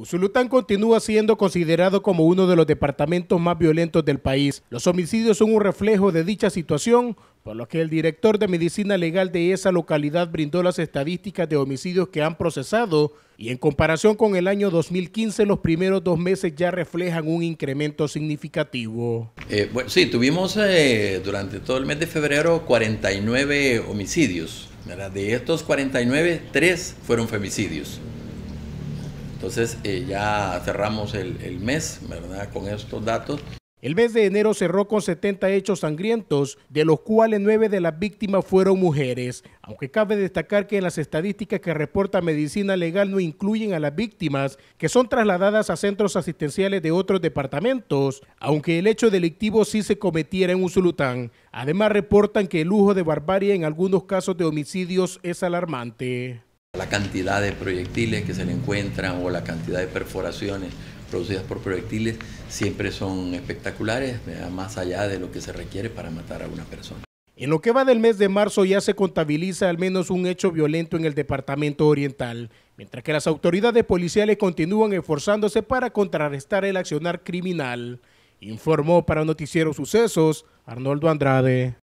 Usulután continúa siendo considerado como uno de los departamentos más violentos del país. Los homicidios son un reflejo de dicha situación, por lo que el director de medicina legal de esa localidad brindó las estadísticas de homicidios que han procesado y en comparación con el año 2015 los primeros dos meses ya reflejan un incremento significativo. Eh, sí, tuvimos eh, durante todo el mes de febrero 49 homicidios. De estos 49, 3 fueron femicidios. Entonces eh, ya cerramos el, mes, ¿verdad? Con estos datos. El mes de enero cerró con 70 hechos sangrientos, de los cuales 9 de las víctimas fueron mujeres, aunque cabe destacar que en las estadísticas que reporta Medicina Legal no incluyen a las víctimas que son trasladadas a centros asistenciales de otros departamentos, aunque el hecho delictivo sí se cometiera en Usulután. Además reportan que el lujo de barbarie en algunos casos de homicidios es alarmante. La cantidad de proyectiles que se le encuentran o la cantidad de perforaciones producidas por proyectiles siempre son espectaculares, más allá de lo que se requiere para matar a una persona. En lo que va del mes de marzo ya se contabiliza al menos un hecho violento en el departamento oriental, mientras que las autoridades policiales continúan esforzándose para contrarrestar el accionar criminal, informó para Noticiero Sucesos Arnoldo Andrade.